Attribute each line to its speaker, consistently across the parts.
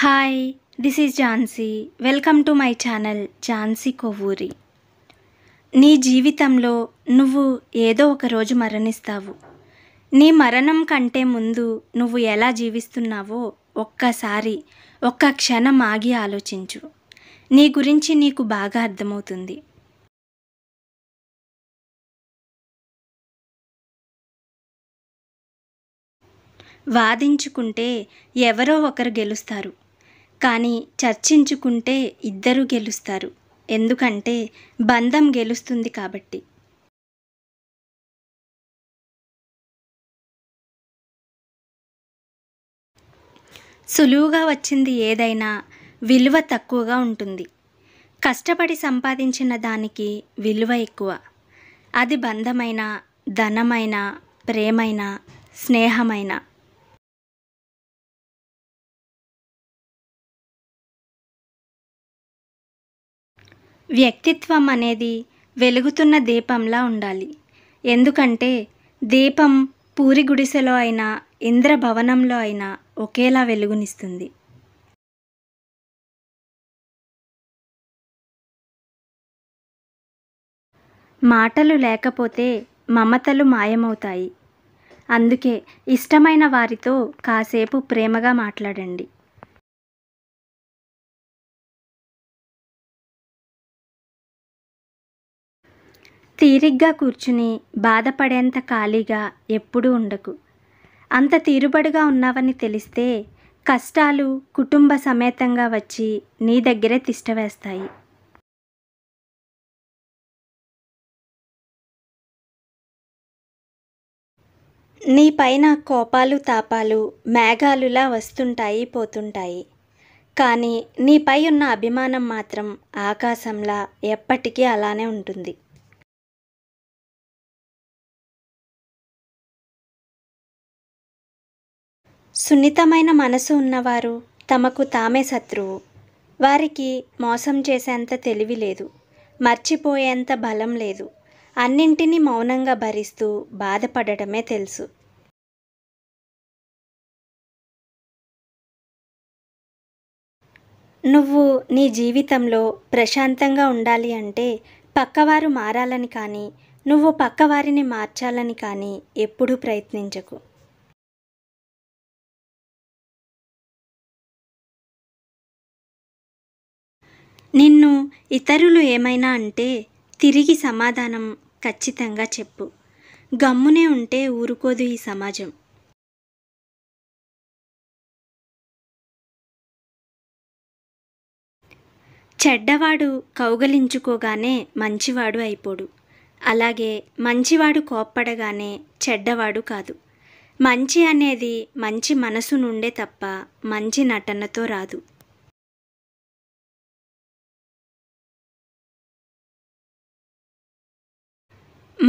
Speaker 1: hi this is Jhansi welcome to my channel Jhansi Kovvuri నీ జీవితంలో నువ్వు ఏదో ఒక రోజు మరణిస్తావు నీ మరణం కంటే ముందు నువ్వు ఎలా జీవిస్తున్నావో ఒక్కసారి ఒక్క క్షణం ఆగి ఆలోచించు నీ గురించి నీకు బాగా అర్థమవుతుంది వాదించుకుంటే ఎవరో ఒకరు గెలుస్తారు కానీ చర్చించుకుంటే ఇద్దరు గెలుస్తారు ఎందుకంటే బంధం గెలుస్తుంది కాబట్టి సులువుగా వచ్చింది ఏదైనా విలువ తక్కువగా ఉంటుంది కష్టపడి సంపాదించిన దానికి విలువ ఎక్కువ అది బంధమైన ధనమైన ప్రేమైన స్నేహమైనా
Speaker 2: వ్యక్తిత్వం
Speaker 1: అనేది వెలుగుతున్న దీపంలా ఉండాలి ఎందుకంటే దీపం పూరి గుడిసెలో అయినా ఇంద్రభవనంలో అయినా ఒకేలా వెలుగునిస్తుంది మాటలు లేకపోతే మమతలు మాయమవుతాయి అందుకే ఇష్టమైన వారితో కాసేపు ప్రేమగా మాట్లాడండి తీరిగ్గా కూర్చుని బాధపడేంత ఖాళీగా ఎప్పుడూ ఉండకు అంత తీరుబడిగా ఉన్నావని తెలిస్తే కష్టాలు కుటుంబ సమేతంగా వచ్చి నీ దగ్గరే తిష్టవేస్తాయి నీ పైన కోపాలు తాపాలు మేఘాలులా వస్తుంటాయి పోతుంటాయి కానీ నీపై ఉన్న అభిమానం మాత్రం ఆకాశంలా ఎప్పటికీ అలానే ఉంటుంది సున్నితమైన మనసు ఉన్నవారు తమకు తామే శత్రువు వారికి మోసం చేసేంత తెలివి లేదు మర్చిపోయేంత బలం లేదు అన్నింటినీ మౌనంగా భరిస్తూ బాధపడటమే తెలుసు నువ్వు నీ జీవితంలో ప్రశాంతంగా ఉండాలి అంటే పక్కవారు మారాలని కానీ నువ్వు పక్కవారిని మార్చాలని కానీ ఎప్పుడూ ప్రయత్నించకు నిన్ను ఇతరులు ఏమైనా అంటే తిరిగి సమాధానం ఖచ్చితంగా చెప్పు గమ్మునే ఉంటే ఊరుకోదు ఈ సమాజం చెడ్డవాడు కౌగలించుకోగానే మంచివాడు అయిపోడు అలాగే మంచివాడు కోప్పడగానే చెడ్డవాడు కాదు మంచి అనేది మంచి మనసు నుండే తప్ప మంచి నటనతో రాదు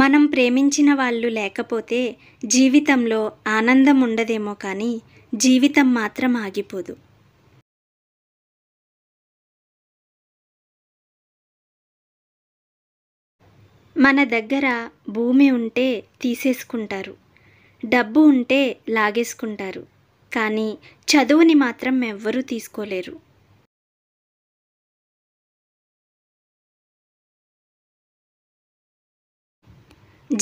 Speaker 1: మనం ప్రేమించిన వాళ్ళు లేకపోతే జీవితంలో ఆనందం ఉండదేమో కానీ జీవితం మాత్రం ఆగిపోదు మన దగ్గర భూమి ఉంటే తీసేసుకుంటారు డబ్బు ఉంటే లాగేసుకుంటారు కానీ చదువుని మాత్రం ఎవ్వరూ తీసుకోలేరు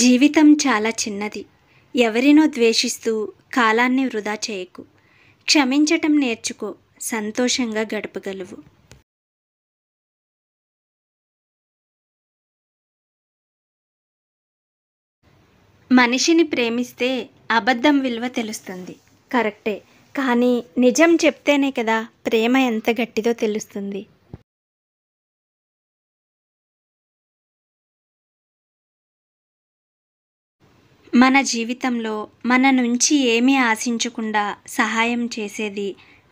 Speaker 1: జీవితం చాలా చిన్నది ఎవరినో ద్వేషిస్తూ కాలాన్ని వృధా చేయకు క్షమించటం నేర్చుకో సంతోషంగా గడపగలవు మనిషిని ప్రేమిస్తే అబద్ధం విలువ తెలుస్తుంది కరెక్టే కానీ నిజం చెప్తేనే కదా ప్రేమ ఎంత గట్టిదో తెలుస్తుంది మన జీవితంలో మన నుంచి ఏమీ ఆశించకుండా సహాయం చేసేది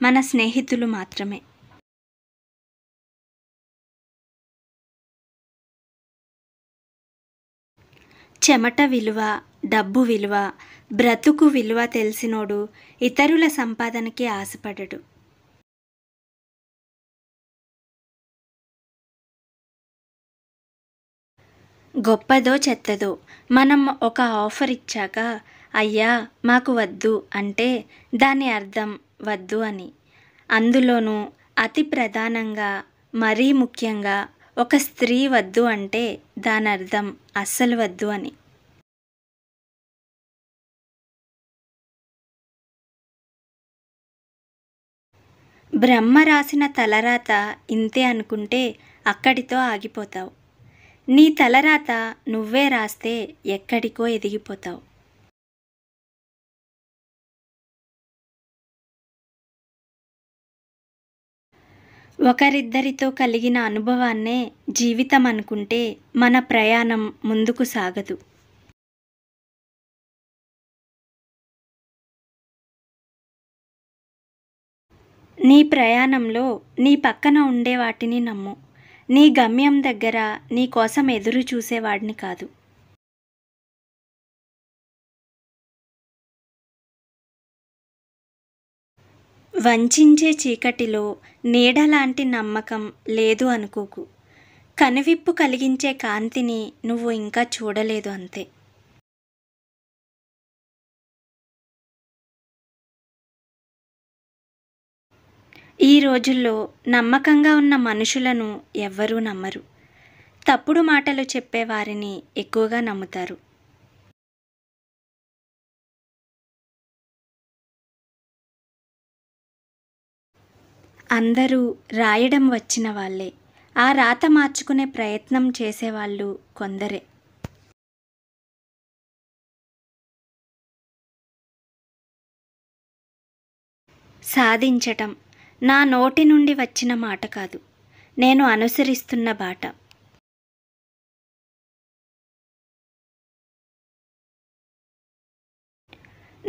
Speaker 1: మన స్నేహితులు మాత్రమే చెమట విలువ డబ్బు విలువ బ్రతుకు విలువ తెలిసినోడు ఇతరుల సంపాదనకి ఆశపడడు గొప్పదో చెత్తదో మనం ఒక ఆఫర్ ఇచ్చాక అయ్యా మాకు వద్దు అంటే దాని అర్థం వద్దు అని అందులోనూ అతి ప్రధానంగా మరీ ముఖ్యంగా ఒక స్త్రీ వద్దు అంటే దాని అర్థం అస్సలు వద్దు అని బ్రహ్మ రాసిన తలరాత ఇంతే అనుకుంటే అక్కడితో ఆగిపోతావు నీ తలరాత నువ్వే రాస్తే ఎక్కడికో ఎదిగిపోతావు ఒకరిద్దరితో కలిగిన అనుభవాన్నే జీవితం అనుకుంటే మన ప్రయాణం ముందుకు సాగదు నీ ప్రయాణంలో నీ పక్కన ఉండే వాటిని నమ్ము నీ గమ్యం దగ్గర నీ కోసం ఎదురు చూసేవాడిని కాదు వంచించే చీకటిలో నీడలాంటి నమ్మకం లేదు అనుకోకు కనువిప్పు కలిగించే కాంతిని నువ్వు ఇంకా చూడలేదు అంతే ఈ రోజుల్లో నమ్మకంగా ఉన్న మనుషులను ఎవ్వరూ నమ్మరు తప్పుడు మాటలు చెప్పేవారిని ఎక్కువగా నమ్ముతారు అందరూ రాయడం వచ్చిన వాళ్ళే ఆ రాత మార్చుకునే ప్రయత్నం చేసేవాళ్ళు కొందరే సాధించటం నా నోటి నుండి వచ్చిన మాట కాదు నేను అనుసరిస్తున్న బాట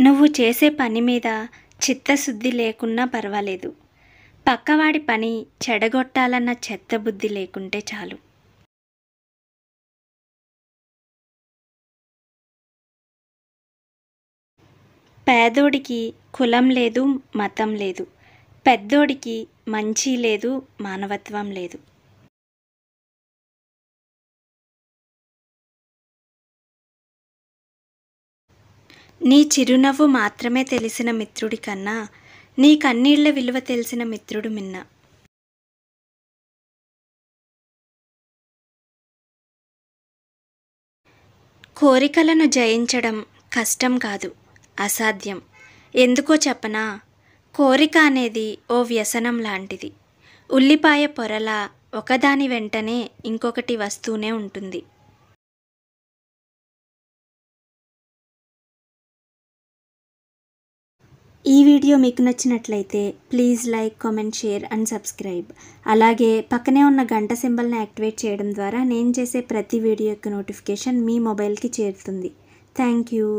Speaker 1: నువ్వు చేసే పని మీద చిత్తశుద్ధి లేకున్నా పర్వాలేదు పక్కవాడి పని చెడగొట్టాలన్న చెత్త బుద్ధి లేకుంటే చాలు పేదోడికి కులం లేదు మతం లేదు పెద్దోడికి మంచి లేదు మానవత్వం లేదు నీ చిరునవ్వు మాత్రమే తెలిసిన మిత్రుడి కన్నా నీ కన్నీళ్ల విలువ తెలిసిన మిత్రుడు మిన్న కోరికలను జయించడం కష్టం కాదు అసాధ్యం ఎందుకో చెప్పనా కోరిక అనేది ఓ వ్యసనం లాంటిది ఉల్లిపాయ పొరలా ఒకదాని వెంటనే ఇంకొకటి వస్తూనే ఉంటుంది ఈ వీడియో మీకు నచ్చినట్లయితే please like comment share and subscribe అలాగే పక్కనే ఉన్న గంట సింబల్ని యాక్టివేట్ చేయడం ద్వారా నేను చేసే ప్రతి వీడియో యొక్క నోటిఫికేషన్ మీ మొబైల్కి చేరుతుంది థ్యాంక్ యూ